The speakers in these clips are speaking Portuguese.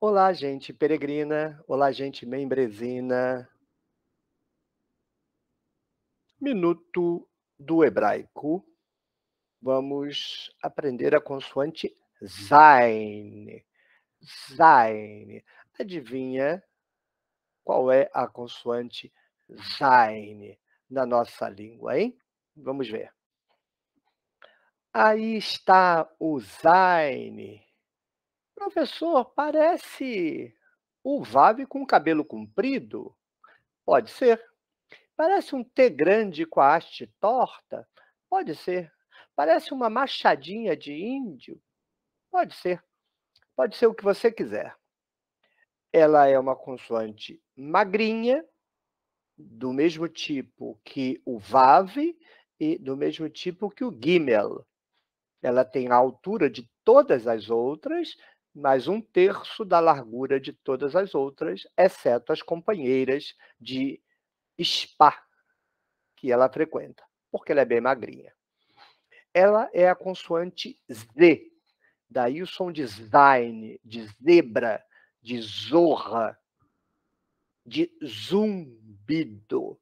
Olá, gente peregrina. Olá, gente membrezina. Minuto do hebraico. Vamos aprender a consoante Zain. Zain. Adivinha qual é a consoante Zain na nossa língua, hein? Vamos ver. Aí está o Zain Professor, parece o Vave com cabelo comprido? Pode ser. Parece um T grande com a haste torta? Pode ser. Parece uma machadinha de índio? Pode ser. Pode ser o que você quiser. Ela é uma consoante magrinha, do mesmo tipo que o Vave e do mesmo tipo que o Gimel. Ela tem a altura de todas as outras, mais um terço da largura de todas as outras, exceto as companheiras de spa que ela frequenta, porque ela é bem magrinha. Ela é a consoante Z, daí o som de Zain, de zebra, de zorra, de zumbido.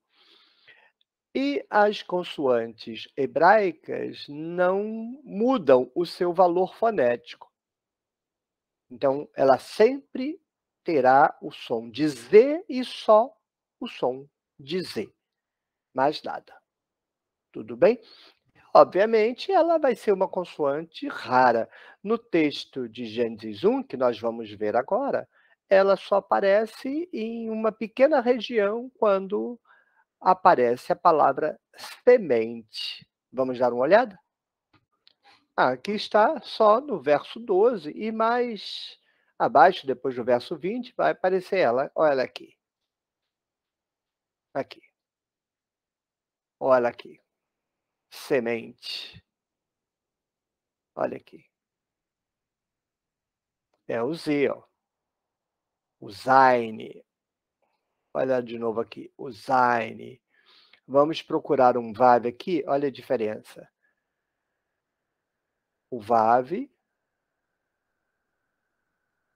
E as consoantes hebraicas não mudam o seu valor fonético então, ela sempre terá o som de Z e só o som de Z. Mais nada. Tudo bem? Obviamente, ela vai ser uma consoante rara. No texto de Gênesis 1, que nós vamos ver agora, ela só aparece em uma pequena região quando aparece a palavra semente. Vamos dar uma olhada? Ah, aqui está só no verso 12 e mais abaixo, depois do verso 20, vai aparecer ela. Olha ela aqui. Aqui. Olha aqui. Semente. Olha aqui. É o Z, ó. O Zain. Olha de novo aqui. O Zain. Vamos procurar um VAV aqui. Olha a diferença o VAV.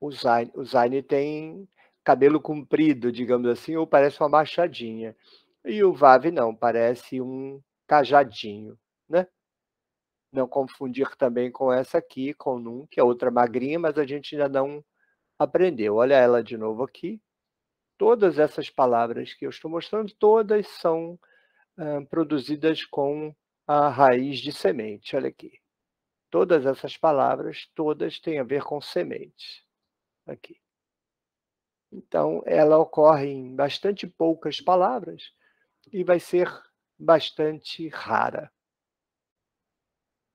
O Zayn, o Zayn tem cabelo comprido, digamos assim, ou parece uma machadinha. E o VAV não, parece um cajadinho, né? Não confundir também com essa aqui, com Nun, que é outra magrinha, mas a gente ainda não aprendeu. Olha ela de novo aqui. Todas essas palavras que eu estou mostrando, todas são produzidas com a raiz de semente. Olha aqui. Todas essas palavras, todas têm a ver com semente. Aqui. Então, ela ocorre em bastante poucas palavras e vai ser bastante rara.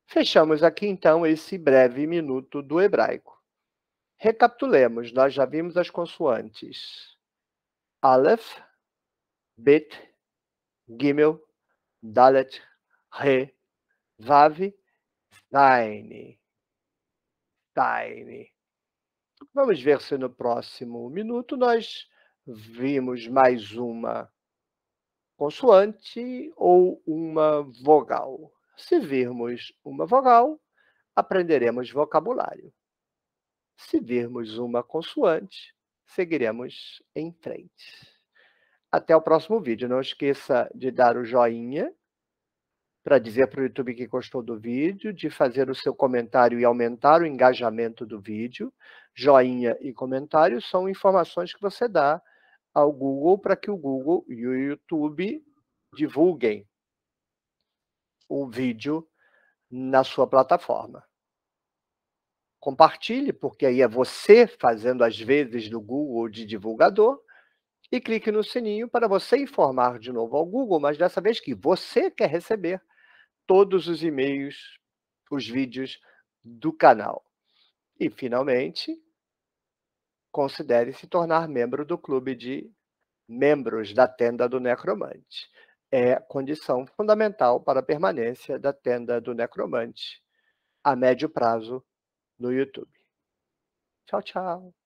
Fechamos aqui, então, esse breve minuto do hebraico. Recapitulemos, nós já vimos as consoantes. Aleph, Bet, Gimel, Dalet, Re, Vav Tiny. Tiny. Vamos ver se no próximo minuto nós vimos mais uma consoante ou uma vogal. Se virmos uma vogal, aprenderemos vocabulário. Se virmos uma consoante, seguiremos em frente. Até o próximo vídeo. Não esqueça de dar o joinha para dizer para o YouTube que gostou do vídeo, de fazer o seu comentário e aumentar o engajamento do vídeo. Joinha e comentário são informações que você dá ao Google para que o Google e o YouTube divulguem o vídeo na sua plataforma. Compartilhe, porque aí é você fazendo as vezes do Google de divulgador e clique no sininho para você informar de novo ao Google, mas dessa vez que você quer receber todos os e-mails, os vídeos do canal. E, finalmente, considere se tornar membro do clube de membros da Tenda do Necromante. É condição fundamental para a permanência da Tenda do Necromante a médio prazo no YouTube. Tchau, tchau.